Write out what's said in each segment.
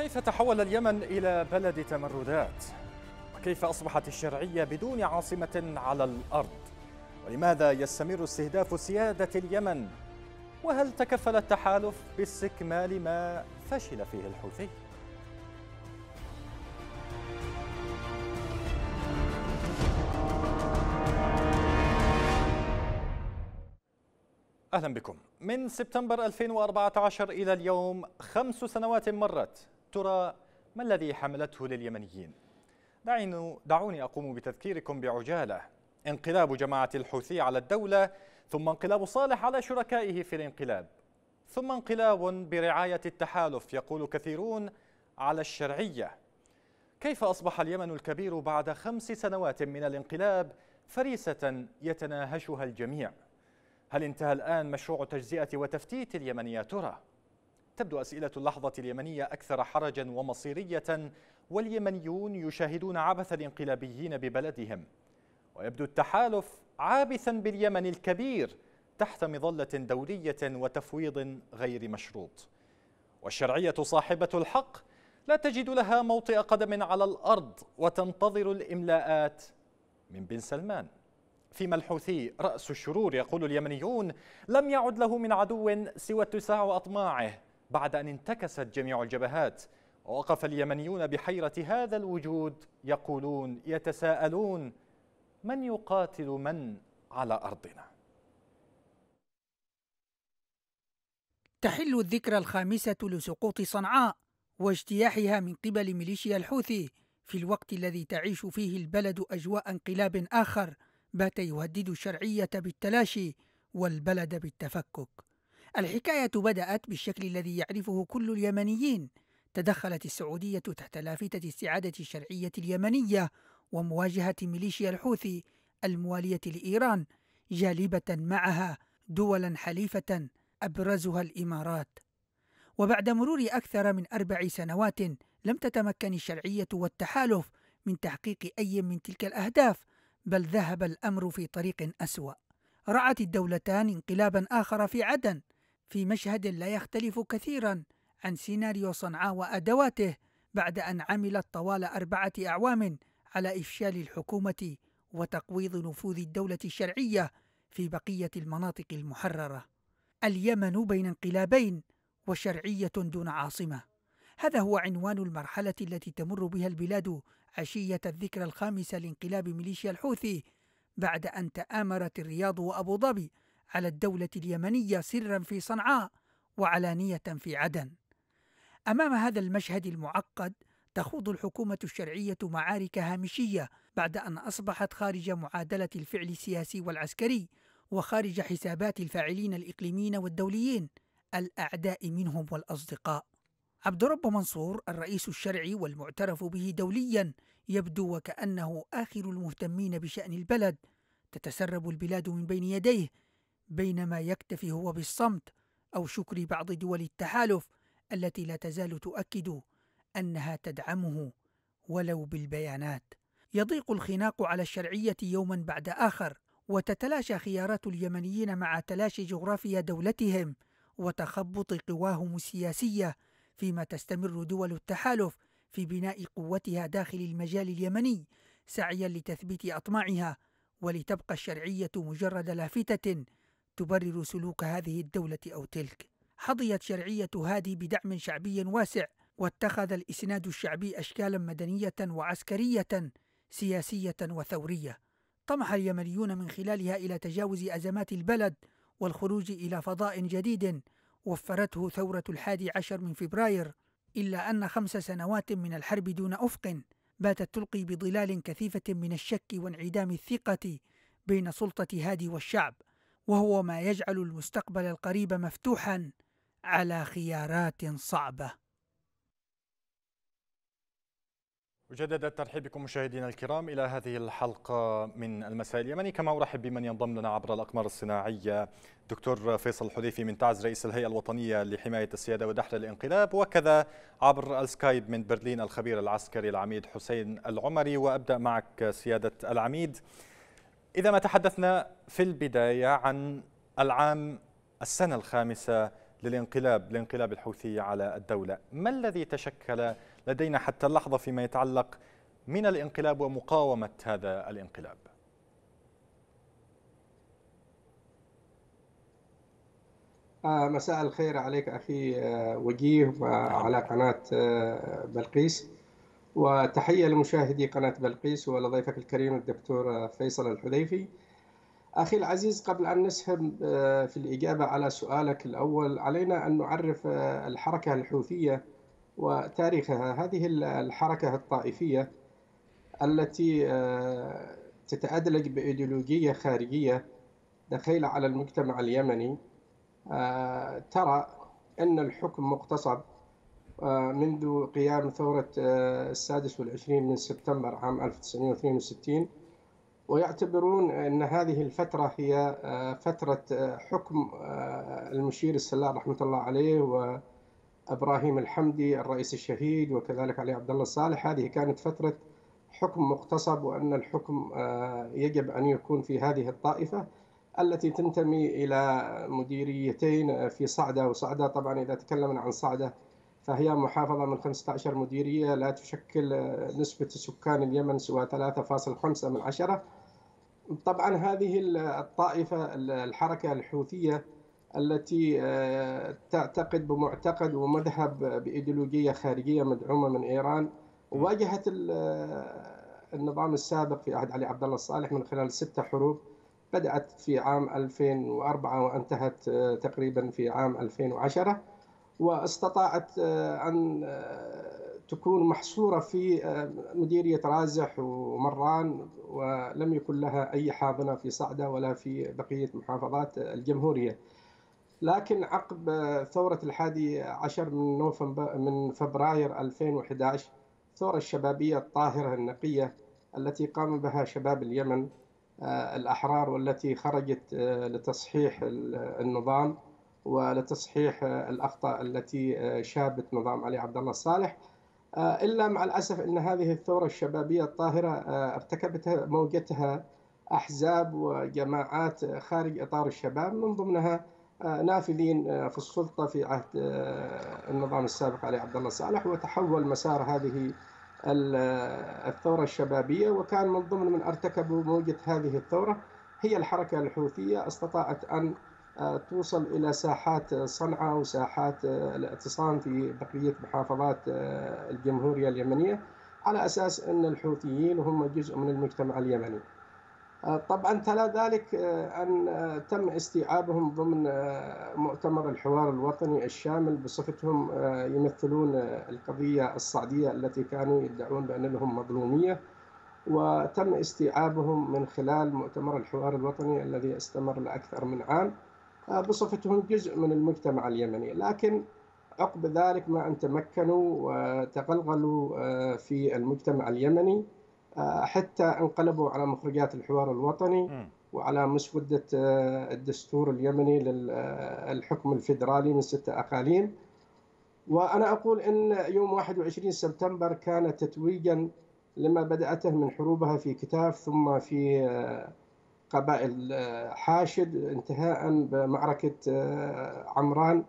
كيف تحول اليمن إلى بلد تمردات؟ وكيف أصبحت الشرعية بدون عاصمة على الأرض؟ ولماذا يستمر استهداف سيادة اليمن؟ وهل تكفل التحالف باستكمال ما فشل فيه الحوثي؟ أهلا بكم من سبتمبر 2014 إلى اليوم خمس سنوات مرت ترى ما الذي حملته لليمنيين؟ دعوني أقوم بتذكيركم بعجالة انقلاب جماعة الحوثي على الدولة ثم انقلاب صالح على شركائه في الانقلاب ثم انقلاب برعاية التحالف يقول كثيرون على الشرعية كيف أصبح اليمن الكبير بعد خمس سنوات من الانقلاب فريسة يتناهشها الجميع؟ هل انتهى الآن مشروع تجزئة وتفتيت اليمن يا ترى؟ تبدو أسئلة اللحظة اليمنية أكثر حرجا ومصيرية واليمنيون يشاهدون عبث الانقلابيين ببلدهم ويبدو التحالف عابثا باليمن الكبير تحت مظلة دولية وتفويض غير مشروط والشرعية صاحبة الحق لا تجد لها موطئ قدم على الأرض وتنتظر الإملاءات من بن سلمان في ملحوثي رأس الشرور يقول اليمنيون لم يعد له من عدو سوى اتساع أطماعه بعد أن انتكست جميع الجبهات ووقف اليمنيون بحيرة هذا الوجود يقولون يتساءلون من يقاتل من على أرضنا تحل الذكرى الخامسة لسقوط صنعاء واجتياحها من قبل ميليشيا الحوثي في الوقت الذي تعيش فيه البلد أجواء انقلاب آخر بات يهدد الشرعية بالتلاشي والبلد بالتفكك الحكاية بدأت بالشكل الذي يعرفه كل اليمنيين تدخلت السعودية تحت لافتة استعادة الشرعية اليمنية ومواجهة ميليشيا الحوثي الموالية لإيران جالبة معها دولا حليفة أبرزها الإمارات وبعد مرور أكثر من أربع سنوات لم تتمكن الشرعية والتحالف من تحقيق أي من تلك الأهداف بل ذهب الأمر في طريق أسوأ رعت الدولتان انقلابا آخر في عدن في مشهد لا يختلف كثيرا عن سيناريو صنعاء وادواته بعد ان عملت طوال اربعه اعوام على افشال الحكومه وتقويض نفوذ الدوله الشرعيه في بقيه المناطق المحرره اليمن بين انقلابين وشرعيه دون عاصمه هذا هو عنوان المرحله التي تمر بها البلاد عشيه الذكرى الخامسه لانقلاب ميليشيا الحوثي بعد ان تامرت الرياض وابو ظبي على الدولة اليمنية سرا في صنعاء وعلانية في عدن. أمام هذا المشهد المعقد تخوض الحكومة الشرعية معارك هامشية بعد أن أصبحت خارج معادلة الفعل السياسي والعسكري وخارج حسابات الفاعلين الإقليميين والدوليين الأعداء منهم والأصدقاء. عبد رب منصور الرئيس الشرعي والمعترف به دوليا يبدو وكأنه آخر المهتمين بشأن البلد تتسرب البلاد من بين يديه بينما يكتفي هو بالصمت أو شكر بعض دول التحالف التي لا تزال تؤكد أنها تدعمه ولو بالبيانات يضيق الخناق على الشرعية يوما بعد آخر وتتلاشى خيارات اليمنيين مع تلاشي جغرافيا دولتهم وتخبط قواهم السياسية فيما تستمر دول التحالف في بناء قوتها داخل المجال اليمني سعيا لتثبيت أطماعها ولتبقى الشرعية مجرد لافتة تبرر سلوك هذه الدولة أو تلك حظيت شرعية هادي بدعم شعبي واسع واتخذ الإسناد الشعبي أشكالا مدنية وعسكرية سياسية وثورية طمح اليمنيون من خلالها إلى تجاوز أزمات البلد والخروج إلى فضاء جديد وفرته ثورة الحادي عشر من فبراير إلا أن خمس سنوات من الحرب دون أفق باتت تلقي بظلال كثيفة من الشك وانعدام الثقة بين سلطة هادي والشعب وهو ما يجعل المستقبل القريب مفتوحا على خيارات صعبه مجددا الترحيب بكم مشاهدينا الكرام الى هذه الحلقه من المساء اليمني كما ارحب بمن ينضم لنا عبر الاقمار الصناعيه دكتور فيصل الحذيفي من تعز رئيس الهيئه الوطنيه لحمايه السياده ودحر الانقلاب وكذا عبر السكايب من برلين الخبير العسكري العميد حسين العمري وابدا معك سياده العميد إذا ما تحدثنا في البداية عن العام السنة الخامسة للانقلاب لانقلاب الحوثي على الدولة ما الذي تشكل لدينا حتى اللحظة فيما يتعلق من الانقلاب ومقاومة هذا الانقلاب آه، مساء الخير عليك أخي آه، وجيه وعلى آه، نعم. قناة بلقيس وتحية لمشاهدي قناة بلقيس ولضيفك الكريم الدكتور فيصل الحذيفي أخي العزيز قبل أن نسهم آه، في الإجابة على سؤالك الأول علينا أن نعرف آه، الحركة الحوثية وتاريخها هذه الحركة الطائفية التي آه، تتأدلج بإيديولوجية خارجية دخيلة على المجتمع اليمني ترى أن الحكم مقتصر آه، منذ قيام ثورة آه، السادس والعشرين من سبتمبر عام 1962 ويعتبرون أن هذه الفترة هي آه، فترة حكم المشير السلام رحمة الله عليه وإبراهيم الحمدي الرئيس الشهيد وكذلك علي عبد الله صالح هذه كانت فترة حكم مغتصب وأن الحكم يجب أن يكون في هذه الطائفة التي تنتمي إلى مديريتين في صعدة وصعدة طبعا إذا تكلمنا عن صعدة فهي محافظة من 15 مديرية لا تشكل آه، نسبة سكان اليمن سوى 3.5 من عشرة طبعا هذه الطائفة الحركة الحوثية التي آه، تعتقد بمعتقد ومذهب بإيديولوجية خارجية مدعومة من إيران واجهت آه، النظام السابق في عهد علي عبد الله الصالح من خلال ستة حروب بدأت في عام 2004 وانتهت تقريبا في عام 2010 واستطاعت آه، ان آه، تكون محصوره في آه، مديريه رازح ومران ولم يكن لها اي حاضنه في صعده ولا في بقيه محافظات الجمهوريه. لكن عقب ثوره الحادي عشر من نوفمبر من فبراير 2011 الثوره الشبابيه الطاهره النقيه التي قام بها شباب اليمن الاحرار والتي خرجت لتصحيح النظام ولتصحيح الاخطاء التي شابت نظام علي عبد الله الصالح آه، الا مع الاسف ان هذه الثوره الشبابيه الطاهره آه، ارتكبتها موجتها احزاب وجماعات خارج اطار الشباب من ضمنها آه، نافذين في السلطه في عهد النظام السابق علي عبد الله صالح وتحول مسار هذه الثوره الشبابيه وكان من ضمن من ارتكبوا موجه هذه الثوره هي الحركه الحوثيه استطاعت ان توصل إلى ساحات صنعاء وساحات آه، الاعتصام في بقية محافظات آه، الجمهورية اليمنية على أساس أن الحوثيين هم جزء من المجتمع اليمني آه، طبعا تلا ذلك أن تم استيعابهم ضمن مؤتمر الحوار الوطني الشامل بصفتهم يمثلون القضية الصعدية التي كانوا يدعون بأن لهم مظلومية وتم استيعابهم من خلال مؤتمر الحوار الوطني الذي استمر لأكثر من عام بصفتهم جزء من المجتمع اليمني لكن عقب ذلك ما أن تمكنوا وتغلغلوا آه، في المجتمع اليمني آه، حتى انقلبوا على مخرجات الحوار الوطني وعلى مسودة آه، الدستور اليمني للحكم الفيدرالي من ستة أقاليم وأنا أقول أن يوم 21 سبتمبر كان تتويجا لما بدأته من حروبها في كتاف ثم في قبائل آه، حاشد انتهاء بمعركة آه، عمران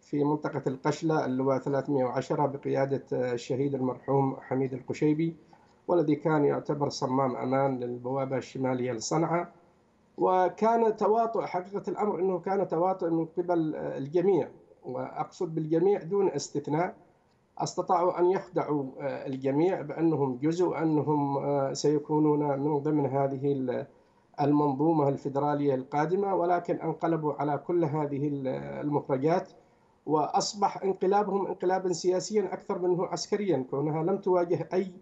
في منطقة القشلة اللواء 310 بقيادة آه، الشهيد المرحوم حميد القشيبي والذي كان يعتبر صمام أمان للبوابة الشمالية لصنعاء وكان تواطؤ حقيقة الأمر أنه كان تواطؤ من قبل الجميع وأقصد بالجميع دون استثناء استطاعوا ان يخدعوا الجميع بانهم جزء انهم سيكونون من ضمن هذه المنظومة الفيدرالية القادمة ولكن انقلبوا على كل هذه المخرجات وأصبح انقلابهم انقلابا سياسيا أكثر منه عسكريا كونها لم تواجه أي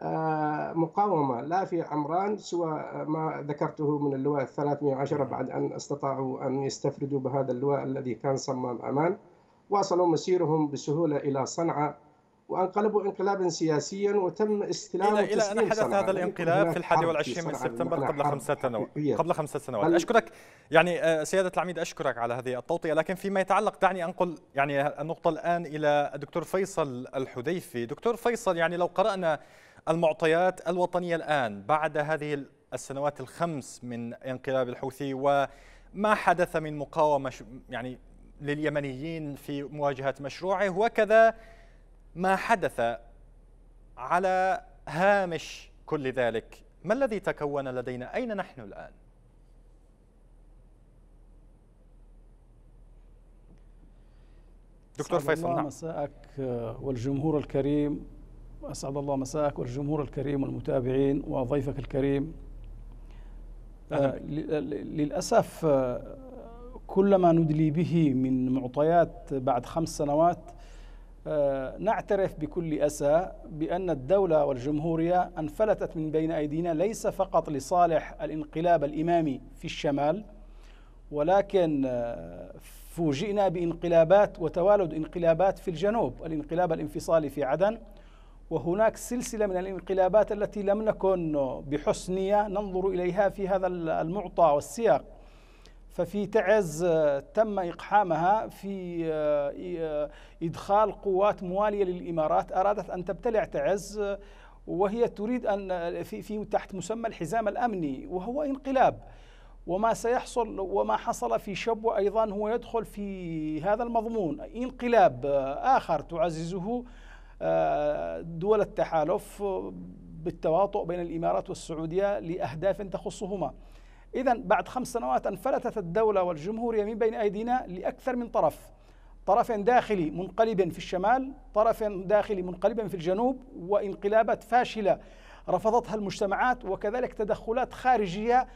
آه، مقاومة لا في عمران سوى ما ذكرته من اللواء الثلاثمية عشرة نعم. بعد أن استطاعوا أن يستفردوا بهذا اللواء الذي كان صمام أمان واصلوا مسيرهم بسهولة إلى صنعاء وانقلبوا انقلابا سياسيا وتم استلام الى الى ان حدث هذا الانقلاب في الحادي والعشرين من سبتمبر قبل خمسه سنوات قبل خمسه سنوات اشكرك يعني آه، سياده العميد اشكرك على هذه التوطئه لكن فيما يتعلق دعني انقل يعني النقطه الان الى الدكتور فيصل الحذيفي دكتور فيصل يعني لو قرانا المعطيات الوطنيه الان بعد هذه السنوات الخمس من انقلاب الحوثي وما حدث من مقاومه يعني لليمنيين في مواجهه مشروعه وكذا ما حدث على هامش كل ذلك ما الذي تكون لدينا أين نحن الآن دكتور فيصل الله نعم. مساءك آه، والجمهور الكريم أسعد الله مساءك والجمهور الكريم والمتابعين وضيفك الكريم آه للأسف آه، كل ما ندلي به من معطيات بعد خمس سنوات آه، نعترف بكل أسى بأن الدولة والجمهورية انفلتت من بين أيدينا ليس فقط لصالح الانقلاب الإمامي في الشمال ولكن آه، فوجئنا بانقلابات وتوالد انقلابات في الجنوب الانقلاب الانفصالي في عدن وهناك سلسلة من الانقلابات التي لم نكن بحسن ننظر إليها في هذا المعطى والسياق ففي تعز آه، تم إقحامها في آه، آه، إدخال قوات موالية للإمارات أرادت أن تبتلع تعز وهي تريد أن في, في تحت مسمى الحزام الأمني وهو انقلاب وما سيحصل وما حصل في شبوة أيضا هو يدخل في هذا المضمون انقلاب آخر تعززه دول التحالف بالتواطؤ بين الإمارات والسعودية لأهداف تخصهما إذا بعد خمس سنوات انفلتت الدولة والجمهورية من بين أيدينا لأكثر من طرف طرف داخلي منقلب في الشمال طرف داخلي منقلب في الجنوب وانقلابات فاشلة رفضتها المجتمعات وكذلك تدخلات خارجية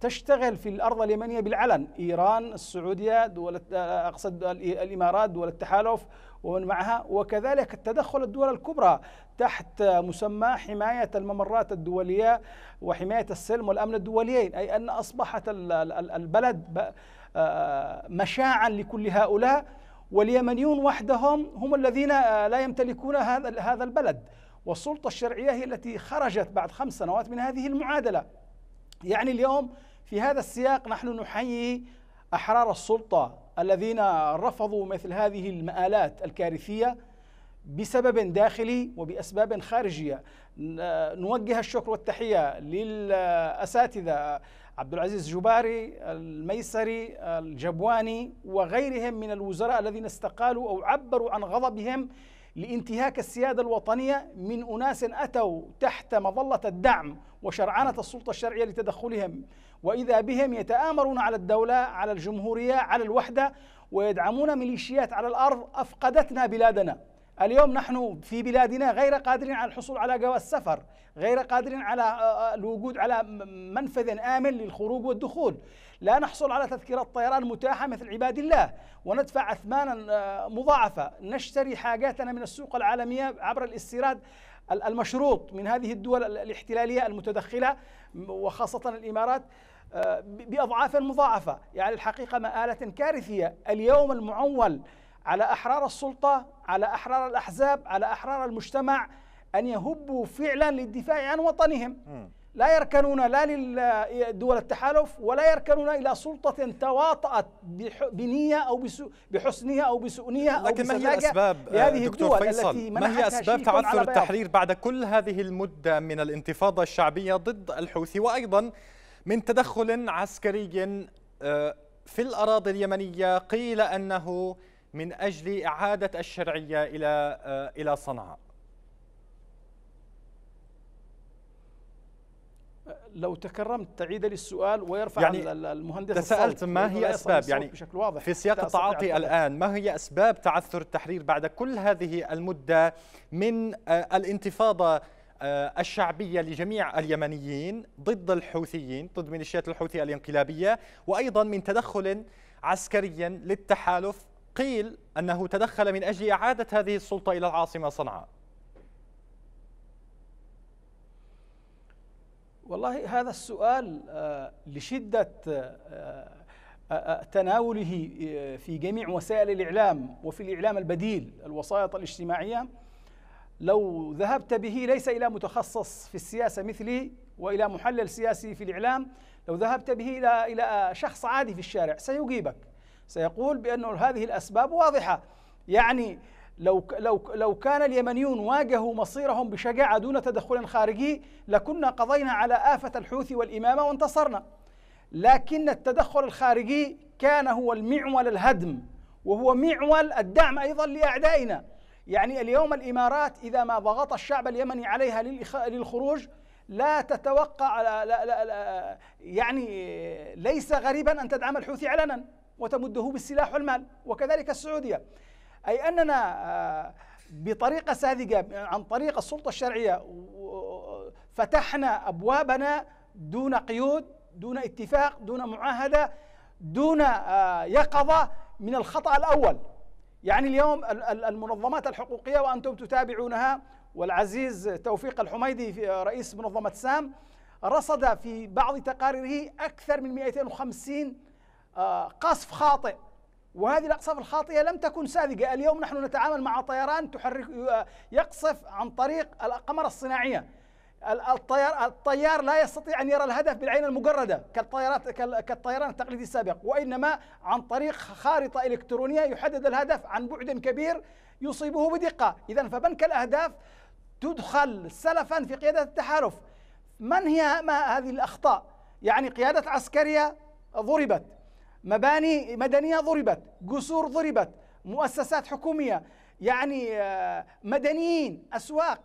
تشتغل في الأرض اليمنية بالعلن إيران السعودية دول آه، أقصد آه، الإمارات دول التحالف ومن معها وكذلك التدخل الدول الكبرى تحت مسمى حماية الممرات الدولية وحماية السلم والأمن الدوليين أي أن أصبحت البلد آه، مشاعا لكل هؤلاء واليمنيون وحدهم هم الذين آه، لا يمتلكون هذا البلد والسلطة الشرعية هي التي خرجت بعد خمس سنوات من هذه المعادلة يعني اليوم في هذا السياق نحن نحيي أحرار السلطة الذين رفضوا مثل هذه المآلات الكارثية بسبب داخلي وبأسباب خارجية نوجه الشكر والتحية للأساتذة عبد العزيز جباري الميسري الجبواني وغيرهم من الوزراء الذين استقالوا أو عبروا عن غضبهم لانتهاك السيادة الوطنية من أناس أتوا تحت مظلة الدعم وشرعنة السلطة الشرعية لتدخلهم وإذا بهم يتآمرون على الدولة على الجمهورية على الوحدة ويدعمون ميليشيات على الأرض أفقدتنا بلادنا اليوم نحن في بلادنا غير قادرين على الحصول على جواز سفر غير قادرين على آه، آه، الوجود على منفذ آمن للخروج والدخول لا نحصل على تذكرة طيران متاحة مثل عباد الله وندفع أثمانا آه، مضاعفة نشتري حاجاتنا من السوق العالمية عبر الاستيراد المشروط من هذه الدول الاحتلالية المتدخلة وخاصة الإمارات بأضعاف مضاعفة يعني الحقيقة مآلة كارثية اليوم المعول على أحرار السلطة على أحرار الأحزاب على أحرار المجتمع أن يهبوا فعلا للدفاع عن وطنهم لا يركنون لا لدول التحالف ولا يركنون إلى سلطة تواطأت بنية أو بحسنها أو او لكن أو ما هي اسباب لهذه آه، دكتور فيصل التي ما هي أسباب تعثر التحرير بعد كل هذه المدة من الانتفاضة الشعبية ضد الحوثي وأيضا من تدخل عسكري آه، في الأراضي اليمنية قيل أنه من أجل إعادة الشرعية إلى آه، إلى صنعاء لو تكرمت تعيد لي السؤال ويرفع يعني المهندس تساءلت ما هي أسباب يعني بشكل واضح في سياق التعاطي الآن ما هي أسباب تعثر التحرير بعد كل هذه المدة من آه، الانتفاضة آه، الشعبية لجميع اليمنيين ضد الحوثيين ضد ميليشيات الحوثي الانقلابية وأيضا من تدخل عسكريا للتحالف قيل أنه تدخل من أجل إعادة هذه السلطة إلى العاصمة صنعاء والله هذا السؤال آه، لشدة آه، آه، تناوله في جميع وسائل الإعلام وفي الإعلام البديل الوسائط الاجتماعية لو ذهبت به ليس إلى متخصص في السياسة مثلي وإلى محلل سياسي في الإعلام لو ذهبت به إلى إلى شخص عادي في الشارع سيجيبك سيقول بأن هذه الأسباب واضحة يعني لو لو لو كان اليمنيون واجهوا مصيرهم بشجاعة دون تدخل خارجي لكنا قضينا على آفة الحوثي والإمامة وانتصرنا لكن التدخل الخارجي كان هو المعول الهدم وهو معول الدعم أيضا لأعدائنا يعني اليوم الإمارات إذا ما ضغط الشعب اليمني عليها للخروج لا تتوقع لا لا لا يعني ليس غريبا أن تدعم الحوثي علنا وتمده بالسلاح والمال وكذلك السعودية أي أننا آه، بطريقة ساذجة عن طريق السلطة الشرعية فتحنا أبوابنا دون قيود دون اتفاق دون معاهدة دون آه، يقظة من الخطأ الأول يعني اليوم المنظمات الحقوقية وأنتم تتابعونها والعزيز توفيق الحميدي في آه، رئيس منظمة سام رصد في بعض تقاريره أكثر من 250 آه، قصف خاطئ وهذه الأقصاف الخاطئة لم تكن ساذجة اليوم نحن نتعامل مع طيران تحرك آه، يقصف عن طريق القمر الصناعية الطيار الطيار لا يستطيع ان يرى الهدف بالعين المجرده كالطيارات كالطيران التقليدي السابق وانما عن طريق خارطه الكترونيه يحدد الهدف عن بعد كبير يصيبه بدقه اذا فبنك الاهداف تدخل سلفا في قياده التحالف من هي ما هذه الاخطاء يعني قياده عسكريه ضربت مباني مدنية ضربت قصور ضربت مؤسسات حكومية يعني آه، مدنيين أسواق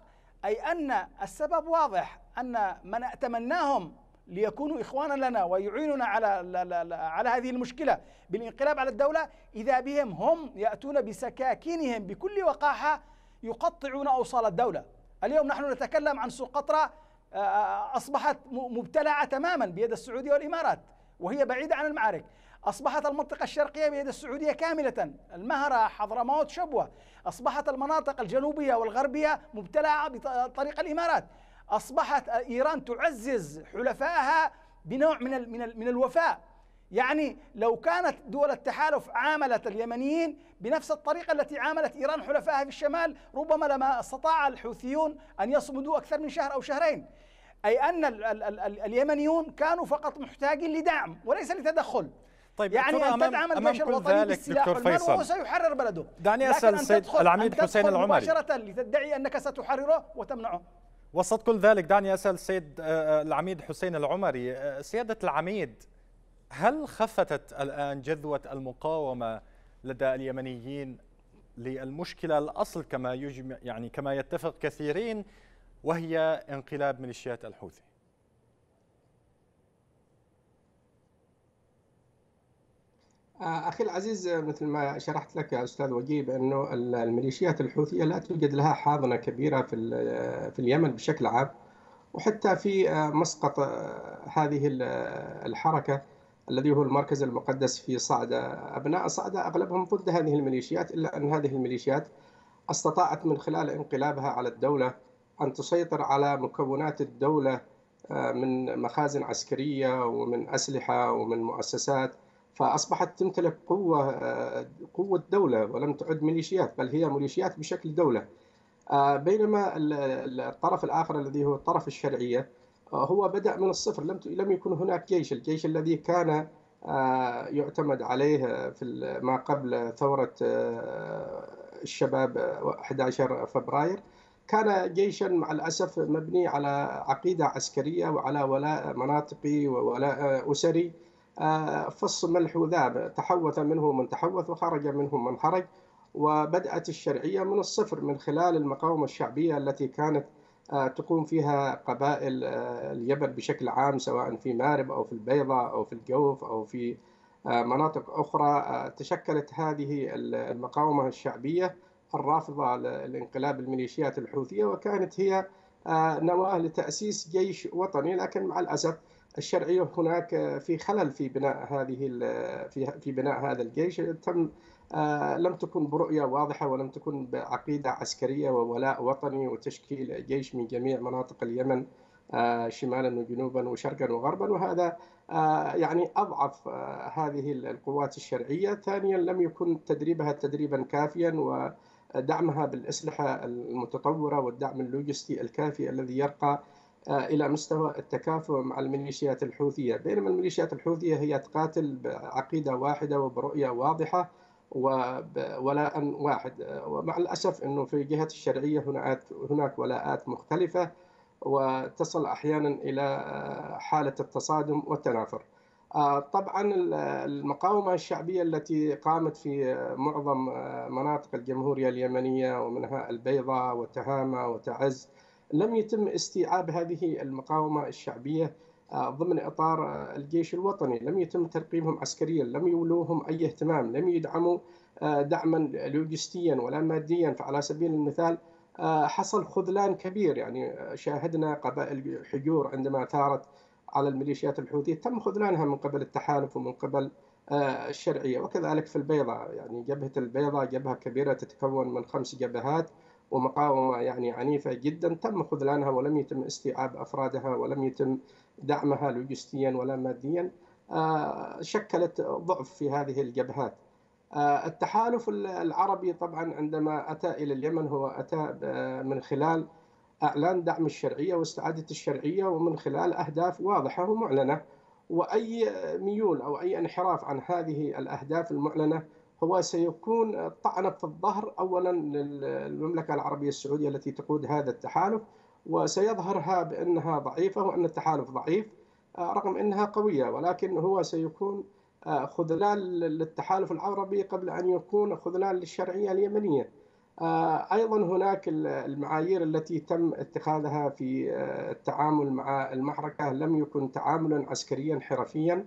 أي أن السبب واضح أن من أتمناهم ليكونوا إخوانا لنا ويعيننا على على هذه المشكلة بالانقلاب على الدولة إذا بهم هم يأتون بسكاكينهم بكل وقاحة يقطعون أوصال الدولة اليوم نحن نتكلم عن سقطرى آه، آه، أصبحت مبتلعة تماما بيد السعودية والإمارات وهي بعيدة عن المعارك أصبحت المنطقة الشرقية بيد السعودية كاملة المهرة حضرموت شبوة أصبحت المناطق الجنوبية والغربية مبتلعة بطريق الإمارات أصبحت إيران تعزز حلفائها بنوع من من, من الوفاء يعني لو كانت دول التحالف عاملت اليمنيين بنفس الطريقة التي عاملت إيران حلفائها في الشمال ربما لما استطاع الحوثيون أن يصمدوا أكثر من شهر أو شهرين أي أن ال ال ال اليمنيون كانوا فقط محتاجين لدعم وليس لتدخل طيب يعني أن تدعم الجيش الوطني بالسلاح والمال وهو سيحرر بلده دعني أسأل السيد العميد حسين العمري مباشرة لتدعي أنك ستحرره وتمنعه وسط كل ذلك دعني أسأل السيد آه، آه، العميد حسين العمري آه، سيادة العميد هل خفتت الآن جذوة المقاومة لدى اليمنيين للمشكلة الأصل كما يجمع يعني كما يتفق كثيرين وهي انقلاب ميليشيات الحوثي آه، اخي العزيز مثل ما شرحت لك يا استاذ وجيب انه الميليشيات الحوثيه لا توجد لها حاضنه كبيره في في اليمن بشكل عام وحتى في آه، مسقط آه، هذه الحركه الذي هو المركز المقدس في صعده ابناء صعده اغلبهم ضد هذه الميليشيات الا ان هذه الميليشيات استطاعت من خلال انقلابها على الدوله ان تسيطر على مكونات الدوله من مخازن عسكريه ومن اسلحه ومن مؤسسات فاصبحت تمتلك قوه آه، قوه دوله ولم تعد ميليشيات بل هي ميليشيات بشكل دوله آه، بينما الطرف الاخر الذي هو الطرف الشرعيه آه، هو بدا من الصفر لم لم يكن هناك جيش الجيش الذي كان يعتمد عليه في ما قبل ثوره الشباب 11 فبراير كان جيشا مع الاسف مبني على عقيده عسكريه وعلى ولاء مناطقي وولاء اسري فص ملح وذاب تحوث منه من تحوث وخرج منه من خرج وبدأت الشرعية من الصفر من خلال المقاومة الشعبية التي كانت آه، تقوم فيها قبائل آه، اليمن بشكل عام سواء في مارب أو في البيضة أو في الجوف أو في آه، مناطق أخرى تشكلت هذه المقاومة الشعبية الرافضة لانقلاب الميليشيات الحوثية وكانت هي نواة لتأسيس جيش وطني لكن مع الأسف الشرعيه هناك في خلل في بناء هذه في في بناء هذا الجيش تم آه، لم تكن برؤيه واضحه ولم تكن بعقيده عسكريه وولاء وطني وتشكيل جيش من جميع مناطق اليمن آه، شمالا وجنوبا وشرقا وغربا وهذا آه، يعني اضعف هذه القوات الشرعيه، ثانيا لم يكن تدريبها تدريبا كافيا ودعمها بالاسلحه المتطوره والدعم اللوجستي الكافي الذي يرقى آه، الى مستوى التكافؤ مع الميليشيات الحوثيه، بينما الميليشيات الحوثيه هي تقاتل بعقيده واحده وبرؤيه واضحه وولاء واحد، آه، ومع الاسف انه في جهه الشرعيه هناك هناك ولاءات مختلفه وتصل احيانا الى آه، حاله التصادم والتنافر. طبعا المقاومه الشعبيه التي قامت في معظم مناطق الجمهوريه اليمنيه ومنها البيضاء وتهامه وتعز لم يتم استيعاب هذه المقاومه الشعبيه آه، ضمن اطار آه، الجيش الوطني، لم يتم ترقيمهم عسكريا، لم يولوهم اي اهتمام، لم يدعموا آه، دعما لوجستيا ولا ماديا، فعلى سبيل المثال حصل خذلان كبير يعني شاهدنا قبائل حجور عندما ثارت على الميليشيات الحوثية تم خذلانها من قبل التحالف ومن قبل الشرعية وكذلك في البيضاء يعني جبهة البيضاء جبهة كبيرة تتكون من خمس جبهات ومقاومة يعني عنيفة جدا تم خذلانها ولم يتم استيعاب أفرادها ولم يتم دعمها لوجستيا ولا ماديا آه، شكلت ضعف في هذه الجبهات آه، التحالف العربي طبعا عندما أتى إلى اليمن هو أتى من خلال اعلان دعم الشرعيه واستعاده الشرعيه ومن خلال اهداف واضحه ومعلنه واي ميول او اي انحراف عن هذه الاهداف المعلنه هو سيكون طعنة في الظهر أولا للمملكة العربية السعودية التي تقود هذا التحالف وسيظهرها بأنها ضعيفة وأن التحالف ضعيف آه، رغم أنها قوية ولكن هو سيكون آه، خذلان للتحالف العربي قبل أن يكون خذلان للشرعية اليمنية آه، أيضا هناك المعايير التي تم اتخاذها في التعامل مع المعركة لم يكن تعاملا عسكريا حرفيا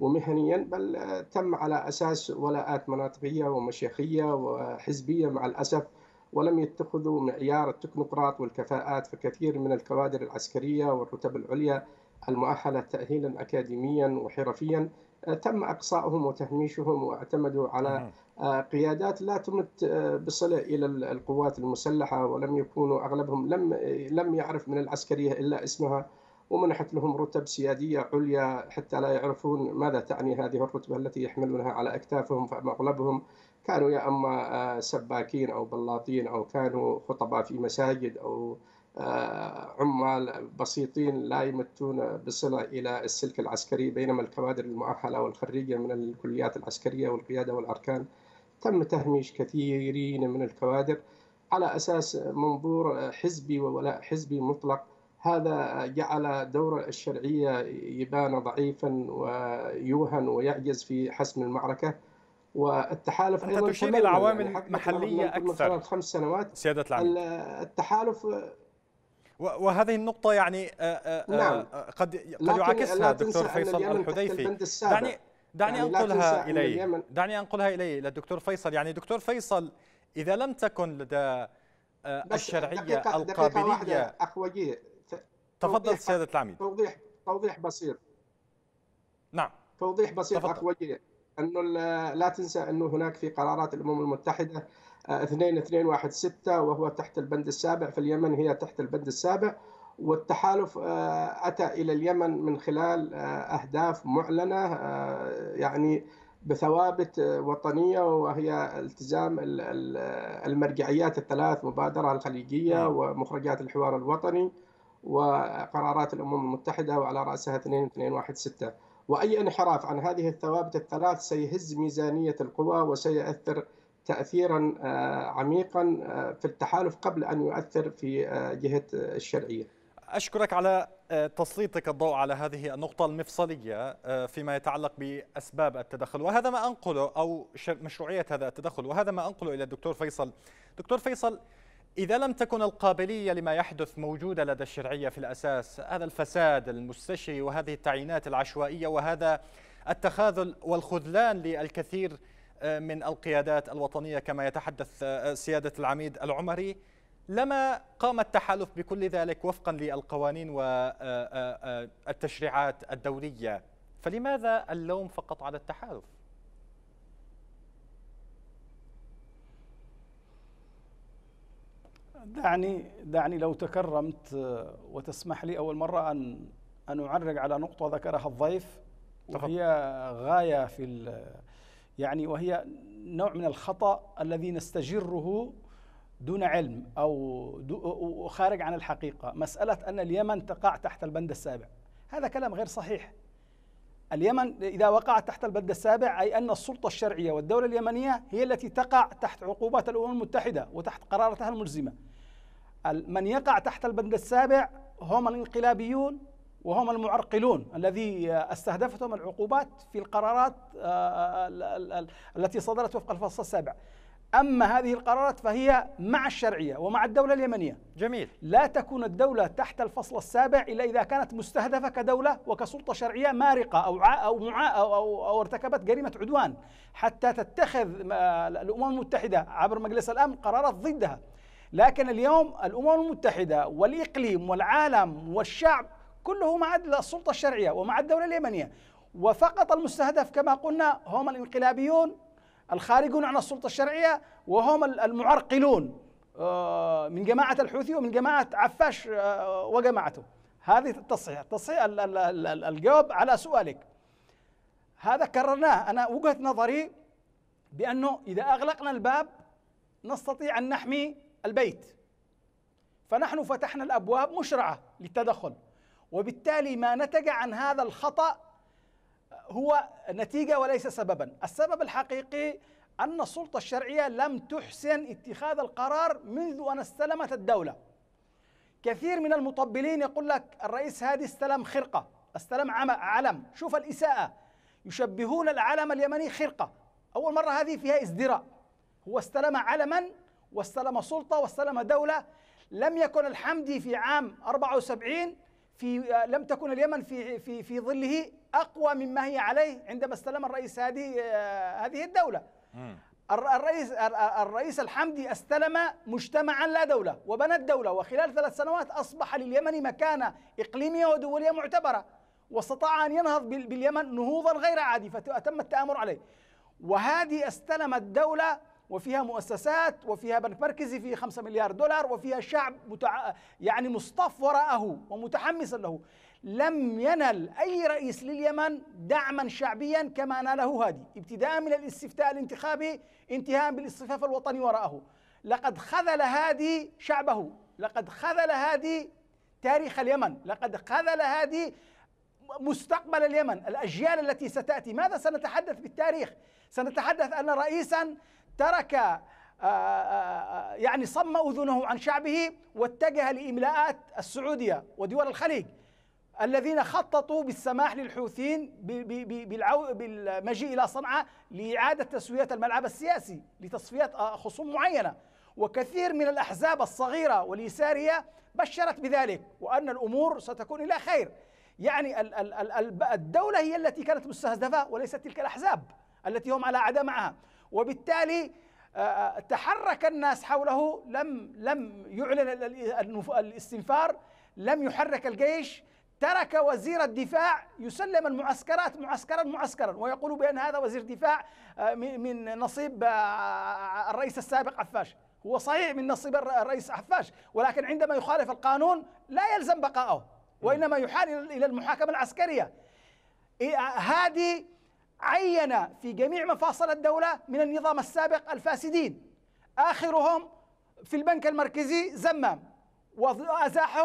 ومهنيا بل تم على أساس ولاءات مناطقية ومشيخية وحزبية مع الأسف ولم يتخذوا معيار التكنوقراط والكفاءات فكثير من الكوادر العسكرية والرتب العليا المؤهلة تأهيلا أكاديميا وحرفيا تم إقصائهم وتهميشهم واعتمدوا على قيادات لا تمت بصلة إلى القوات المسلحة ولم يكونوا أغلبهم لم لم يعرف من العسكرية إلا اسمها ومنحت لهم رتب سيادية عليا حتى لا يعرفون ماذا تعني هذه الرتبة التي يحملونها على أكتافهم فمغلبهم كانوا يا أما آه، سباكين أو بلاطين أو كانوا خطباء في مساجد أو آه، عمال بسيطين لا يمتون بصلة إلى السلك العسكري بينما الكوادر المؤهلة والخريجة من الكليات العسكرية والقيادة والأركان تم تهميش كثيرين من الكوادر على أساس منظور حزبي وولاء حزبي مطلق هذا جعل دور الشرعية يبان ضعيفا ويوهن ويعجز في حسم المعركة والتحالف أنت أيضا تشير إلى عوامل يعني محلية أكثر خمس سنوات سيادة العميد التحالف وهذه النقطة يعني آه، آه، آه، نعم. قد قد يعاكسها الدكتور فيصل الحذيفي دعني دعني يعني أنقلها إليه دعني أنقلها إليه للدكتور فيصل يعني دكتور فيصل إذا لم تكن لدى الشرعية دقيقة القابلية دقيقة أخوجي تفضل سياده العميد توضيح توضيح بسيط نعم توضيح بسيط اخ وجيه انه لا تنسى انه هناك في قرارات الامم المتحده 2216 آه، وهو تحت البند السابع في اليمن هي تحت البند السابع والتحالف آه، اتى الى اليمن من خلال آه، اهداف معلنه يعني بثوابت وطنيه وهي التزام المرجعيات الثلاث مبادره الخليجيه نعم. ومخرجات الحوار الوطني وقرارات الأمم المتحدة وعلى رأسها 2216 وأي انحراف عن هذه الثوابت الثلاث سيهز ميزانية القوى وسيؤثر تأثيرا آه، عميقا آه، في التحالف قبل أن يؤثر في آه، جهة الشرعية أشكرك على تسليطك الضوء على هذه النقطة المفصلية فيما يتعلق بأسباب التدخل وهذا ما أنقله أو مشروعية هذا التدخل وهذا ما أنقله إلى الدكتور فيصل دكتور فيصل إذا لم تكن القابلية لما يحدث موجودة لدى الشرعية في الأساس هذا الفساد المستشري وهذه التعيينات العشوائية وهذا التخاذل والخذلان للكثير آه، من القيادات الوطنية كما يتحدث آه، سيادة العميد العمري لما قام التحالف بكل ذلك وفقا للقوانين والتشريعات آه، الدولية فلماذا اللوم فقط على التحالف؟ دعني دعني لو تكرمت آه، وتسمح لي أول مرة أن أن أعرج على نقطة ذكرها الضيف وهي غاية في يعني وهي نوع من الخطأ الذي نستجره دون علم أو خارج عن الحقيقة مسألة أن اليمن تقع تحت البند السابع هذا كلام غير صحيح اليمن إذا وقعت تحت البند السابع أي أن السلطة الشرعية والدولة اليمنية هي التي تقع تحت عقوبات الأمم المتحدة وتحت قراراتها الملزمة من يقع تحت البند السابع هم الانقلابيون وهم المعرقلون الذي استهدفتهم العقوبات في القرارات آه، التي صدرت وفق الفصل السابع أما هذه القرارات فهي مع الشرعية ومع الدولة اليمنية جميل لا تكون الدولة تحت الفصل السابع إلا إذا كانت مستهدفة كدولة وكسلطة شرعية مارقة أو عا أو, معا أو, أو, أو ارتكبت جريمة عدوان حتى تتخذ آه، الأمم المتحدة عبر مجلس الأمن قرارات ضدها لكن اليوم الأمم المتحدة والإقليم والعالم والشعب كله مع السلطة الشرعية ومع الدولة اليمنية وفقط المستهدف كما قلنا هم الانقلابيون الخارجون عن السلطة الشرعية وهم المعرقلون آه، من جماعة الحوثي ومن جماعة عفاش آه، وجماعته هذه التصحيح التصحيح الجواب على سؤالك هذا كررناه أنا وجهة نظري بأنه إذا أغلقنا الباب نستطيع أن نحمي البيت فنحن فتحنا الابواب مشرعه للتدخل وبالتالي ما نتج عن هذا الخطا هو نتيجه وليس سببا السبب الحقيقي ان السلطه الشرعيه لم تحسن اتخاذ القرار منذ ان استلمت الدوله كثير من المطبلين يقول لك الرئيس هادي استلم خرقه استلم علم شوف الاساءه يشبهون العلم اليمني خرقه اول مره هذه فيها ازدراء هو استلم علما واستلم سلطة واستلم دولة لم يكن الحمدي في عام 74 في آه، لم تكن اليمن في في في ظله اقوى مما هي عليه عندما استلم الرئيس هذه آه، هذه الدوله. الرئيس الرئيس الحمدي استلم مجتمعا لا دوله وبنى الدوله وخلال ثلاث سنوات اصبح لليمن مكانه اقليميه ودوليه معتبره واستطاع ان ينهض باليمن نهوضا غير عادي فتم التامر عليه. وهذه استلمت دوله وفيها مؤسسات وفيها بنك مركزي فيه 5 مليار دولار وفيها شعب متع... يعني مصطف وراءه ومتحمس له لم ينل أي رئيس لليمن دعما شعبيا كما ناله هادي ابتداء من الاستفتاء الانتخابي انتهاء بالاصطفاف الوطني وراءه لقد خذل هادي شعبه لقد خذل هادي تاريخ اليمن لقد خذل هادي مستقبل اليمن الأجيال التي ستأتي ماذا سنتحدث بالتاريخ سنتحدث أن رئيسا ترك آه، آه، آه، يعني صم اذنه عن شعبه واتجه لاملاءات السعوديه ودول الخليج الذين خططوا بالسماح للحوثيين بالمجيء الى صنعاء لاعاده تسويه الملعب السياسي لتصفيه خصوم معينه وكثير من الاحزاب الصغيره واليساريه بشرت بذلك وان الامور ستكون الى خير يعني الدوله هي التي كانت مستهدفه وليست تلك الاحزاب التي هم على أعداء معها وبالتالي آه، آه، تحرك الناس حوله لم لم يعلن الاستنفار لم يحرك الجيش ترك وزير الدفاع يسلم المعسكرات معسكرا معسكرا ويقول بان هذا وزير دفاع آه، من نصيب الرئيس السابق عفاش هو صحيح من نصيب الرئيس عفاش ولكن عندما يخالف القانون لا يلزم بقاءه وانما يحال الى المحاكمه العسكريه إيه، هذه عين في جميع مفاصل الدولة من النظام السابق الفاسدين آخرهم في البنك المركزي زمام وأزاحه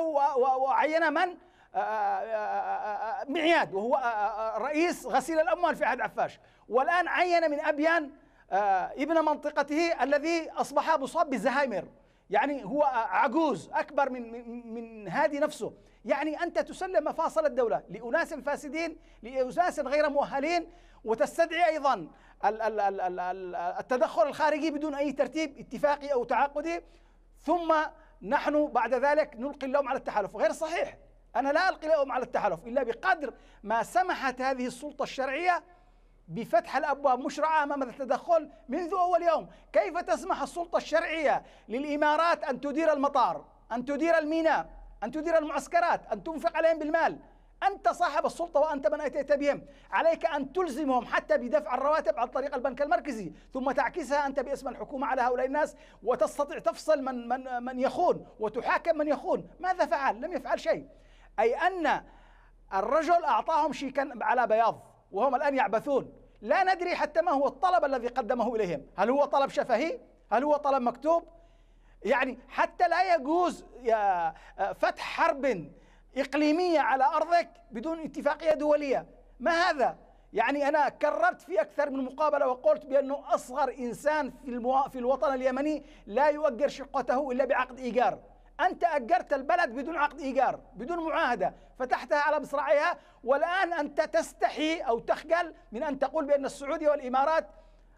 وعين من؟ آه، آه، آه، معياد وهو رئيس غسيل الأموال في عهد عفاش والآن عين من أبيان ابن منطقته الذي أصبح مصاب بالزهايمر يعني هو عجوز أكبر من, من, من هادي نفسه يعني أنت تسلم مفاصل الدولة لأناس فاسدين لأناس غير مؤهلين وتستدعي ايضا التدخل الخارجي بدون اي ترتيب اتفاقي او تعاقدي ثم نحن بعد ذلك نلقي اللوم على التحالف غير صحيح انا لا القي اللوم على التحالف الا بقدر ما سمحت هذه السلطه الشرعيه بفتح الابواب مشرعه امام التدخل منذ اول يوم، كيف تسمح السلطه الشرعيه للامارات ان تدير المطار، ان تدير الميناء، ان تدير المعسكرات، ان تنفق عليهم بالمال، أنت صاحب السلطة وأنت من أتيت بهم عليك أن تلزمهم حتى بدفع الرواتب عن طريق البنك المركزي ثم تعكسها أنت باسم الحكومة على هؤلاء الناس وتستطيع تفصل من, من, من يخون وتحاكم من يخون ماذا فعل؟ لم يفعل شيء أي أن الرجل أعطاهم شيكا على بياض وهم الآن يعبثون لا ندري حتى ما هو الطلب الذي قدمه إليهم هل هو طلب شفهي؟ هل هو طلب مكتوب؟ يعني حتى لا يجوز آه، فتح حرب إقليمية على أرضك بدون اتفاقية دولية ما هذا؟ يعني أنا كررت في أكثر من مقابلة وقلت بأنه أصغر إنسان في, المو... في الوطن اليمني لا يؤجر شقته إلا بعقد إيجار أنت أجرت البلد بدون عقد إيجار بدون معاهدة فتحتها على مصراعيها والآن أنت تستحي أو تخجل من أن تقول بأن السعودية والإمارات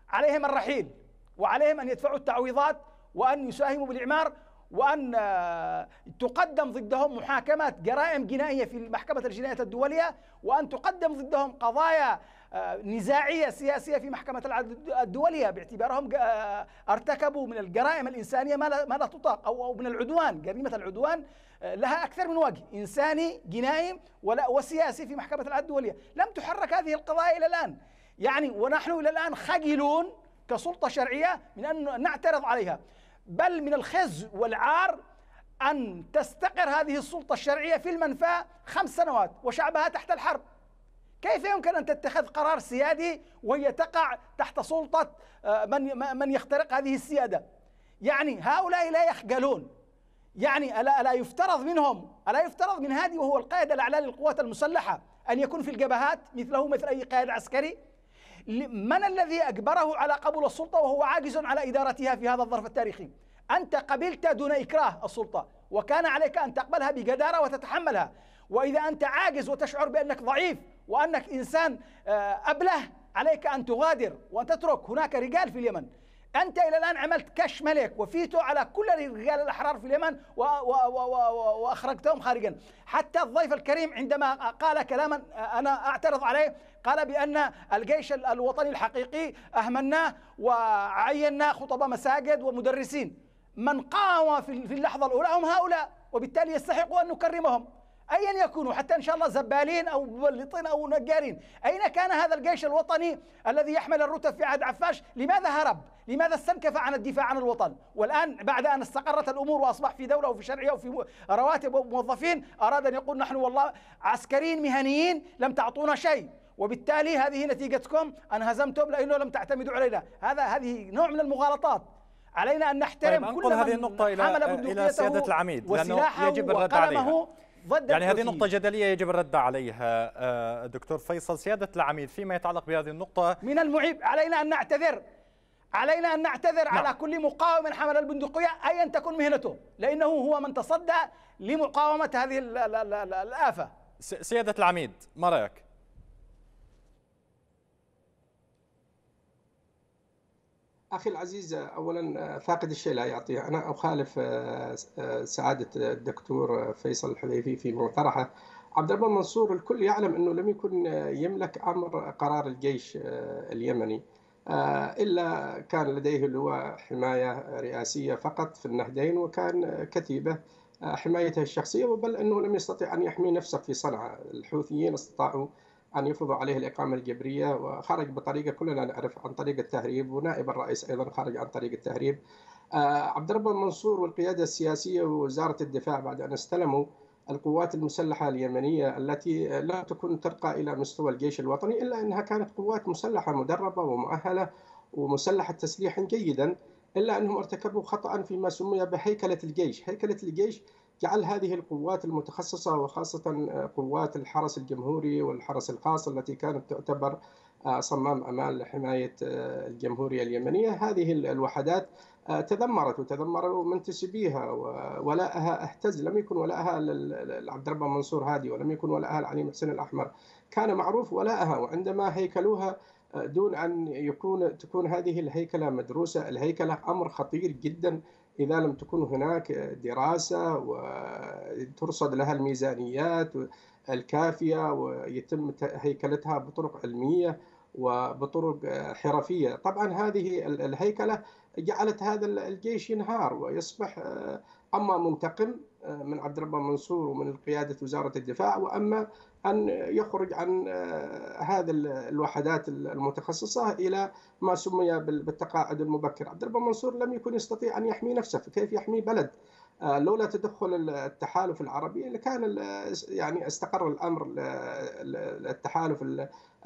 عليهم الرحيل وعليهم أن يدفعوا التعويضات وأن يساهموا بالإعمار وأن آه، تقدم ضدهم محاكمات جرائم جنائية في محكمة الجنايات الدولية وأن تقدم ضدهم قضايا آه، نزاعية سياسية في محكمة العدل الدولية باعتبارهم آه، ارتكبوا من الجرائم الإنسانية ما لا, تطاق أو, أو من العدوان جريمة العدوان لها أكثر من وجه إنساني جنائي ولا وسياسي في محكمة العدل الدولية لم تحرك هذه القضايا إلى الآن يعني ونحن إلى الآن خجلون كسلطة شرعية من أن نعترض عليها بل من الخزي والعار أن تستقر هذه السلطة الشرعية في المنفى خمس سنوات وشعبها تحت الحرب كيف يمكن أن تتخذ قرار سيادي وهي تقع تحت سلطة آه، من من يخترق هذه السيادة يعني هؤلاء لا يخجلون يعني ألا, ألا يفترض منهم ألا يفترض من هادي وهو القائد الأعلى للقوات المسلحة أن يكون في الجبهات مثله مثل أي قائد عسكري من الذي أجبره على قبول السلطة وهو عاجز على إدارتها في هذا الظرف التاريخي أنت قبلت دون إكراه السلطة وكان عليك أن تقبلها بجدارة وتتحملها وإذا أنت عاجز وتشعر بأنك ضعيف وأنك إنسان آه، أبله عليك أن تغادر وتترك هناك رجال في اليمن أنت إلى الآن عملت كش ملك وفيتو على كل الرجال الأحرار في اليمن و و و و وأخرجتهم خارجا حتى الضيف الكريم عندما قال كلاما آه، أنا أعترض عليه قال بأن الجيش الوطني الحقيقي أهملناه وعينا خطباء مساجد ومدرسين من قاوم في اللحظة الأولى هم هؤلاء وبالتالي يستحقوا أن نكرمهم ايا يكونوا حتى ان شاء الله زبالين او مبلطين او نجارين اين كان هذا الجيش الوطني الذي يحمل الرتب في عهد عفاش لماذا هرب لماذا استنكف عن الدفاع عن الوطن والان بعد ان استقرت الامور واصبح في دوله وفي شرعيه وفي رواتب وموظفين اراد ان يقول نحن والله عسكريين مهنيين لم تعطونا شيء وبالتالي هذه نتيجتكم أن هزمتم لأنه لم تعتمدوا علينا هذا هذه نوع من المغالطات علينا أن نحترم طيب كل هذه النقطة إلى إلى سيادة العميد لأنه يجب الرد عليها ضد يعني هذه نقطة جدلية يجب الرد عليها آه، دكتور فيصل سيادة العميد فيما يتعلق بهذه النقطة من المعيب علينا أن نعتذر علينا أن نعتذر نعم. على كل مقاوم حمل البندقية أيا تكن مهنته لأنه هو من تصدى لمقاومة هذه الآفة سيادة العميد ما رأيك؟ اخي العزيز اولا آه، فاقد الشيء لا يعطيه انا اخالف آه، آه، سعاده الدكتور فيصل الحذيفي في مقترحه عبد الرحمن منصور الكل يعلم انه لم يكن يملك امر قرار الجيش اليمني الا كان لديه اللواء حمايه رئاسيه فقط في النهدين وكان كتيبه حمايته الشخصيه بل انه لم يستطع ان يحمي نفسه في صنعاء الحوثيين استطاعوا أن يفرضوا عليه الإقامة الجبرية وخرج بطريقة كلنا نعرف عن طريق التهريب ونائب الرئيس أيضا خرج عن طريق التهريب آه، عبد الرب المنصور والقيادة السياسية ووزارة الدفاع بعد أن استلموا القوات المسلحة اليمنية التي لا تكون ترقى إلى مستوى الجيش الوطني إلا أنها كانت قوات مسلحة مدربة ومؤهلة ومسلحة تسليحا جيدا إلا أنهم ارتكبوا خطأ فيما سمي بهيكلة الجيش هيكلة الجيش جعل هذه القوات المتخصصة وخاصة آه، قوات الحرس الجمهوري والحرس الخاص التي كانت تعتبر آه، صمام أمان لحماية آه، الجمهورية اليمنية هذه الوحدات تذمرت وتذمر منتسبيها وولائها اهتز لم يكن ولائها لعبد الرب منصور هادي ولم يكن ولائها لعلي محسن الأحمر كان معروف ولائها وعندما هيكلوها دون ان يكون تكون هذه الهيكله مدروسه، الهيكله امر خطير جدا إذا لم تكن هناك دراسة وترصد لها الميزانيات الكافية ويتم هيكلتها بطرق علمية وبطرق حرفية طبعا هذه الهيكلة جعلت هذا الجيش ينهار ويصبح آه، أما منتقم من عبد الرب منصور ومن قيادة وزارة الدفاع وأما أن يخرج عن آه، هذه الوحدات المتخصصة إلى ما سمي بالتقاعد المبكر عبد الرب منصور لم يكن يستطيع أن يحمي نفسه فكيف يحمي بلد آه، لولا تدخل التحالف العربي لكان يعني استقر الامر التحالف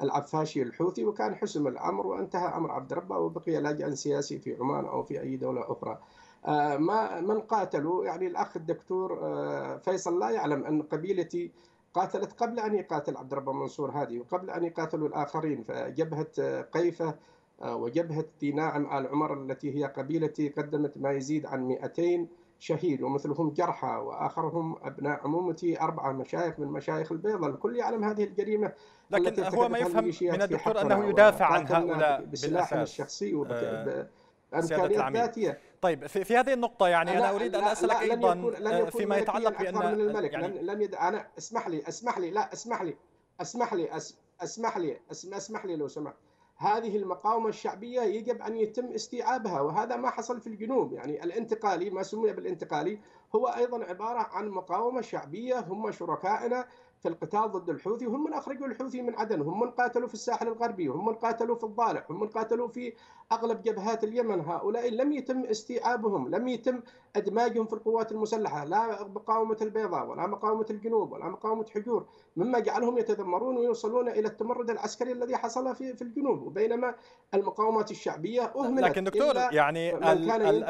العفاشي الحوثي وكان حسم الامر وانتهى امر عبد ربه وبقي لاجئا سياسي في عمان او في اي دوله اخرى. آه، ما من قاتلوا يعني الاخ الدكتور آه، فيصل لا يعلم ان قبيلتي قاتلت قبل ان يقاتل عبد الرب منصور هادي وقبل ان يقاتلوا الاخرين فجبهه آه، قيفه وجبهه ناعم ال عمر التي هي قبيلتي قدمت ما يزيد عن 200 شهيد ومثلهم جرحى واخرهم ابناء عمومتي اربعه مشايخ من مشايخ البيضه، الكل يعلم هذه الجريمه لكن هو ما يفهم من الدكتور انه يدافع عن هؤلاء بسلاحه الشخصي وبامكانيات ذاتيه طيب في, في هذه النقطة يعني أنا أريد أن أسألك لا أيضا آه، فيما يتعلق بأن من الملك يعني لم لم يد... أنا اسمح لي اسمح لي لا اسمح لي اسمح لي اسمح لي اسمح لي لو سمحت هذه المقاومة الشعبية يجب أن يتم استيعابها وهذا ما حصل في الجنوب يعني الانتقالي ما سمي بالانتقالي هو أيضا عبارة عن مقاومة شعبية هم شركائنا في القتال ضد الحوثي هم من أخرجوا الحوثي من عدن هم من قاتلوا في الساحل الغربي هم من قاتلوا في الضالع هم من قاتلوا في أغلب جبهات اليمن هؤلاء لم يتم استيعابهم لم يتم أدماجهم في القوات المسلحة لا مقاومة البيضاء ولا مقاومة الجنوب ولا مقاومة حجور مما جعلهم يتذمرون ويوصلون إلى التمرد العسكري الذي حصل في, في الجنوب وبينما المقاومات الشعبية أهملت لكن دكتور يعني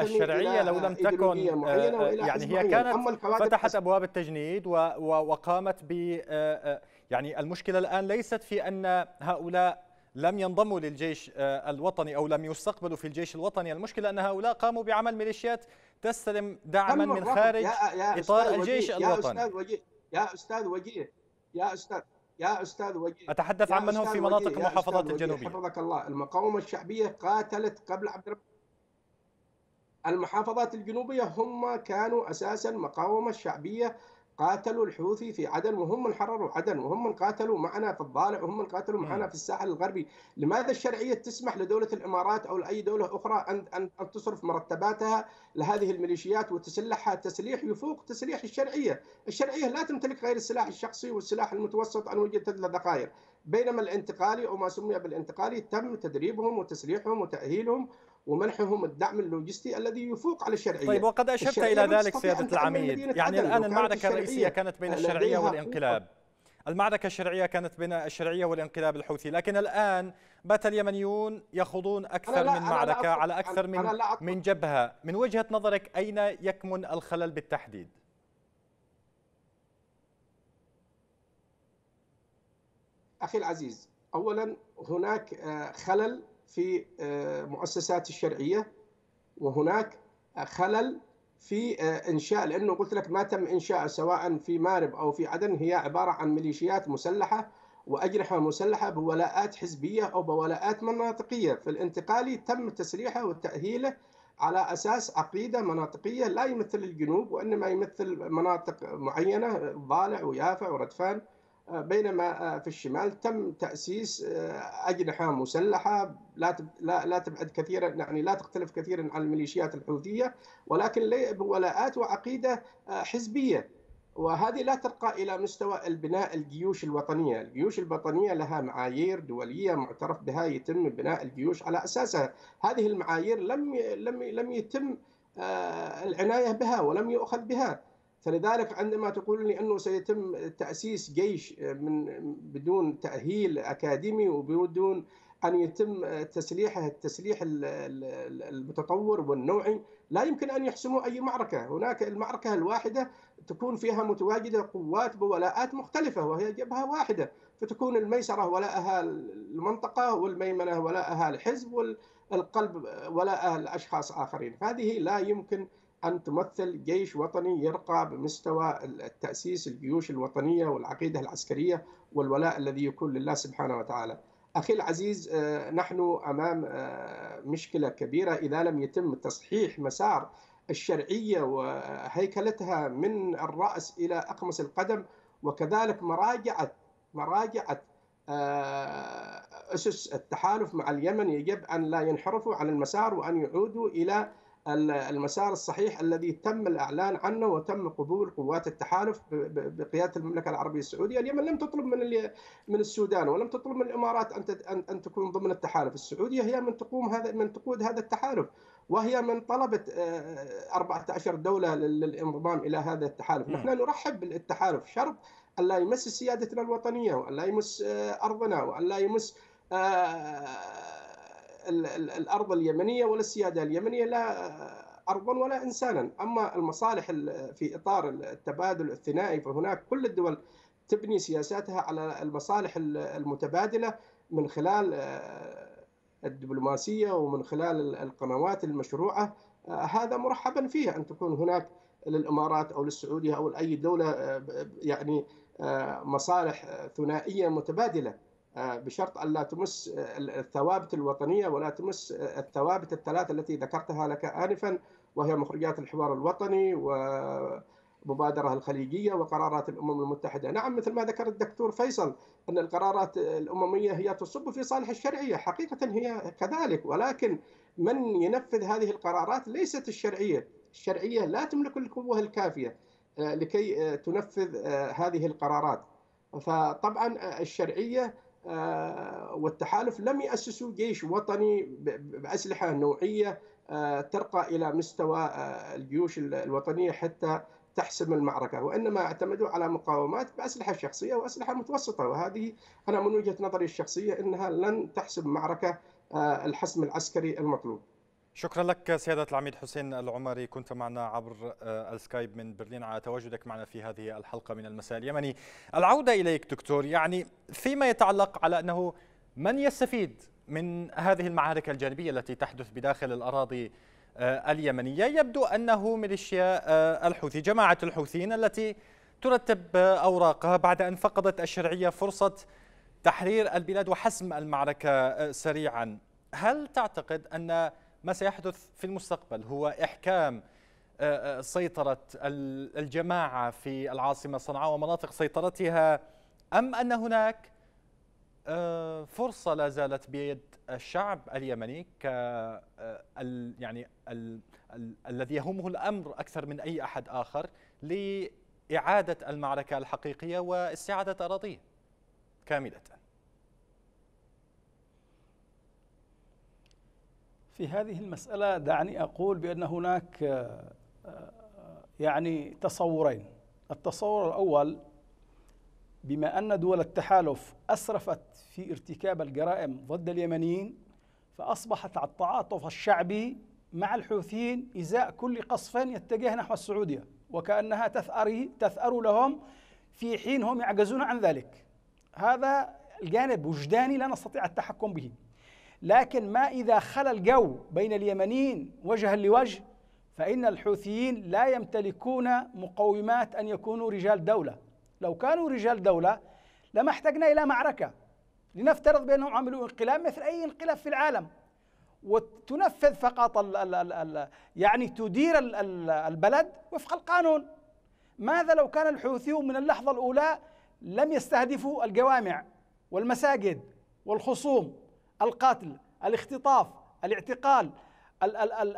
الشرعية لو لم تكن آه، يعني هي كانت فتحت أبواب التجنيد وقامت ب آه، آه، يعني المشكلة الآن ليست في أن هؤلاء لم ينضموا للجيش آه، الوطني أو لم يستقبلوا في الجيش الوطني المشكلة أن هؤلاء قاموا بعمل ميليشيات تستلم دعما من خارج يا يا إطار الجيش وجيه الوطني يا أستاذ وجيه يا أستاذ وجيه يا أستاذ يا استاذ وجيه اتحدث عن من هم في مناطق المحافظات الجنوبيه حفظك الله المقاومه الشعبيه قاتلت قبل عبد الرب المحافظات الجنوبيه هم كانوا اساسا مقاومه شعبيه قاتلوا الحوثي في عدن وهم من حرروا عدن وهم من قاتلوا معنا في الضالع وهم من قاتلوا نعم. معنا في الساحل الغربي لماذا الشرعية تسمح لدولة الإمارات أو لأي دولة أخرى أن, أن, تصرف مرتباتها لهذه الميليشيات وتسلحها تسليح يفوق تسليح الشرعية الشرعية لا تمتلك غير السلاح الشخصي والسلاح المتوسط عن وجدت ثلاث ذخائر بينما الانتقالي أو ما سمي بالانتقالي تم تدريبهم وتسليحهم وتأهيلهم ومنحهم الدعم اللوجستي الذي يفوق على الشرعيه. طيب وقد اشرت الى ذلك سياده العميد، يعني الان المعركه الرئيسيه كانت بين الشرعيه والانقلاب. المعركة الشرعية كانت بين الشرعية والانقلاب الحوثي لكن الآن بات اليمنيون يخوضون أكثر من معركة على أكثر من, من جبهة من وجهة نظرك أين يكمن الخلل بالتحديد؟ أخي العزيز أولا هناك آه، خلل في آه، مؤسسات الشرعيه وهناك خلل في آه، انشاء لانه قلت لك ما تم انشاء سواء في مارب او في عدن هي عباره عن ميليشيات مسلحه واجنحه مسلحه بولاءات حزبيه او بولاءات مناطقيه فالانتقالي تم تسريحه وتاهيله على اساس عقيده مناطقيه لا يمثل الجنوب وانما يمثل مناطق معينه ضالع ويافع وردفان آه، بينما آه، في الشمال تم تأسيس آه، أجنحة مسلحة لا لا تبعد كثيرا يعني لا تختلف كثيرا عن الميليشيات الحوثية ولكن بولاءات وعقيدة حزبية وهذه لا ترقى إلى مستوى البناء الجيوش الوطنية الجيوش الوطنية لها معايير دولية معترف بها يتم بناء الجيوش على أساسها هذه المعايير لم لم لم يتم العناية بها ولم يؤخذ بها فلذلك عندما تقول لي انه سيتم تاسيس جيش آه، من بدون تاهيل اكاديمي وبدون ان يتم تسليحه التسليح المتطور والنوعي لا يمكن ان يحسموا اي معركه، هناك المعركه الواحده تكون فيها متواجده قوات بولاءات مختلفه وهي جبهه واحده، فتكون الميسره ولاءها المنطقه والميمنه ولاءها الحزب والقلب ولاءها الاشخاص اخرين، هذه لا يمكن أن تمثل جيش وطني يرقى بمستوى التأسيس الجيوش الوطنية والعقيدة العسكرية والولاء الذي يكون لله سبحانه وتعالى أخي العزيز آه، نحن أمام آه، مشكلة كبيرة إذا لم يتم تصحيح مسار الشرعية وهيكلتها من الرأس إلى أقمص القدم وكذلك مراجعة مراجعة آه، أسس التحالف مع اليمن يجب أن لا ينحرفوا عن المسار وأن يعودوا إلى المسار الصحيح الذي تم الإعلان عنه وتم قبول قوات التحالف بقيادة المملكة العربية السعودية اليمن لم تطلب من من السودان ولم تطلب من الإمارات أن أن تكون ضمن التحالف السعودية هي من تقوم هذا من تقود هذا التحالف وهي من طلبت 14 آه، دولة للانضمام إلى هذا التحالف نعم. نحن نرحب بالتحالف شرط أن لا يمس سيادتنا الوطنية وأن لا يمس آه، أرضنا وأن لا يمس آه، الارض اليمنيه ولا السياده اليمنيه لا آه، ارضا ولا انسانا، اما المصالح في اطار التبادل الثنائي فهناك كل الدول تبني سياساتها على المصالح المتبادله من خلال آه، الدبلوماسيه ومن خلال القنوات المشروعه آه، هذا مرحبا فيه ان تكون هناك للامارات او للسعوديه او لاي دوله يعني مصالح ثنائيه متبادله آه، بشرط ألا تمس آه، الثوابت الوطنية ولا تمس آه، الثوابت الثلاثة التي ذكرتها لك آنفا وهي مخرجات الحوار الوطني ومبادرة الخليجية وقرارات الأمم المتحدة نعم مثل ما ذكر الدكتور فيصل أن القرارات الأممية هي تصب في صالح الشرعية حقيقة هي كذلك ولكن من ينفذ هذه القرارات ليست الشرعية الشرعية لا تملك القوة الكافية لكي تنفذ هذه القرارات فطبعا الشرعية آه، والتحالف لم يأسسوا جيش وطني بأسلحة نوعية آه، ترقى إلى مستوى آه، الجيوش الوطنية حتى تحسم المعركة وإنما اعتمدوا على مقاومات بأسلحة شخصية وأسلحة متوسطة وهذه أنا من وجهة نظري الشخصية أنها لن تحسم معركة الحسم العسكري المطلوب شكرا لك سيادة العميد حسين العمري كنت معنا عبر آه، السكايب من برلين على تواجدك معنا في هذه الحلقة من المساء اليمني العودة إليك دكتور يعني فيما يتعلق على أنه من يستفيد من هذه المعارك الجانبية التي تحدث بداخل الأراضي آه، اليمنية يبدو أنه ميليشيا آه، الحوثي جماعة الحوثيين التي ترتب أوراقها بعد أن فقدت الشرعية فرصة تحرير البلاد وحسم المعركة سريعا هل تعتقد أن ما سيحدث في المستقبل هو إحكام آه، آه، سيطرة الجماعة في العاصمة صنعاء ومناطق سيطرتها أم أن هناك آه، فرصة لا زالت بيد الشعب اليمني ك يعني الذي يهمه الأمر أكثر من أي أحد آخر لإعادة المعركة الحقيقية واستعادة أراضيه كاملة في هذه المسألة دعني أقول بأن هناك آه، آه، يعني تصورين التصور الأول بما أن دول التحالف أسرفت في ارتكاب الجرائم ضد اليمنيين فأصبحت على التعاطف الشعبي مع الحوثيين إزاء كل قصف يتجه نحو السعودية وكأنها تثأر تثأر لهم في حين هم يعجزون عن ذلك هذا الجانب وجداني لا نستطيع التحكم به لكن ما إذا خلا الجو بين اليمنيين وجها لوجه فإن الحوثيين لا يمتلكون مقومات أن يكونوا رجال دولة لو كانوا رجال دولة لما احتجنا إلى معركة لنفترض بأنهم عملوا انقلاب مثل أي انقلاب في العالم وتنفذ فقط الـ الـ الـ الـ يعني تدير الـ الـ البلد وفق القانون ماذا لو كان الحوثيون من اللحظة الأولى لم يستهدفوا الجوامع والمساجد والخصوم القتل الاختطاف الاعتقال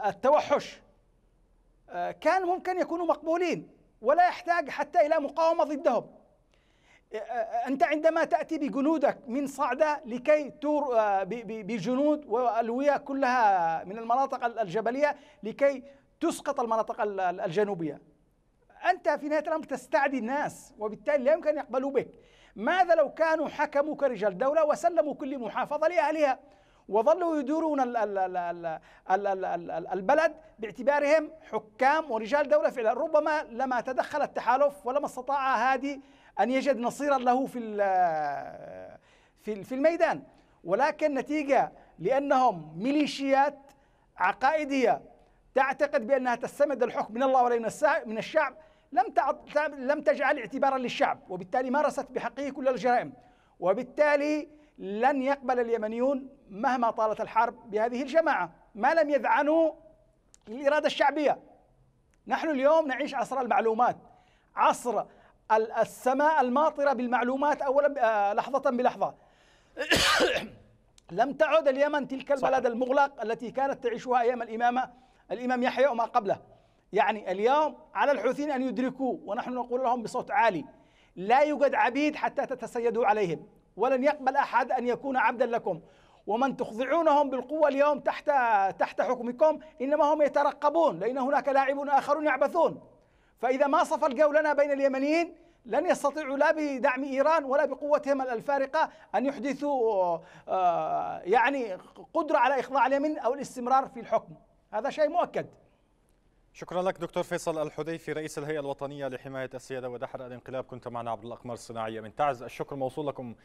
التوحش آه، كان ممكن يكونوا مقبولين ولا يحتاج حتى الى مقاومه ضدهم آه، آه، انت عندما تاتي بجنودك من صعده لكي تور بجنود والويه كلها من المناطق الجبليه لكي تسقط المناطق الجنوبيه انت في نهايه الامر تستعدي الناس وبالتالي لا يمكن ان يقبلوا بك ماذا لو كانوا حكموا كرجال دولة وسلموا كل محافظة لأهلها وظلوا يديرون البلد باعتبارهم حكام ورجال دولة فعلا ربما لما تدخل التحالف ولما استطاع هادي أن يجد نصيرا له في في الميدان ولكن نتيجة لأنهم ميليشيات عقائدية تعتقد بأنها تستمد الحكم من الله ولا من الشعب لم لم تجعل اعتبارا للشعب وبالتالي مارست بحقه كل الجرائم وبالتالي لن يقبل اليمنيون مهما طالت الحرب بهذه الجماعه ما لم يذعنوا للاراده الشعبيه نحن اليوم نعيش عصر المعلومات عصر السماء الماطره بالمعلومات اولا آه، لحظه بلحظه لم تعد اليمن تلك البلد المغلق التي كانت تعيشها ايام الامامه الامام يحيى وما قبله يعني اليوم على الحوثيين أن يدركوا ونحن نقول لهم بصوت عالي لا يوجد عبيد حتى تتسيدوا عليهم ولن يقبل أحد أن يكون عبدا لكم ومن تخضعونهم بالقوة اليوم تحت تحت حكمكم إنما هم يترقبون لأن هناك لاعبون آخرون يعبثون فإذا ما صف الجو لنا بين اليمنيين لن يستطيعوا لا بدعم إيران ولا بقوتهم الفارقة أن يحدثوا آه، يعني قدرة على إخضاع اليمن أو الاستمرار في الحكم هذا شيء مؤكد شكرا لك دكتور فيصل الحديفي رئيس الهيئه الوطنيه لحمايه السياده ودحر الانقلاب كنت معنا عبر الاقمار الصناعيه من تعز الشكر موصول لكم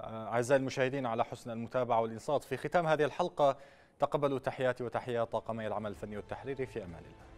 آه، اعزائي المشاهدين على حسن المتابعه والانصات في ختام هذه الحلقه تقبلوا تحياتي وتحيات طاقمي العمل الفني والتحريري في امان الله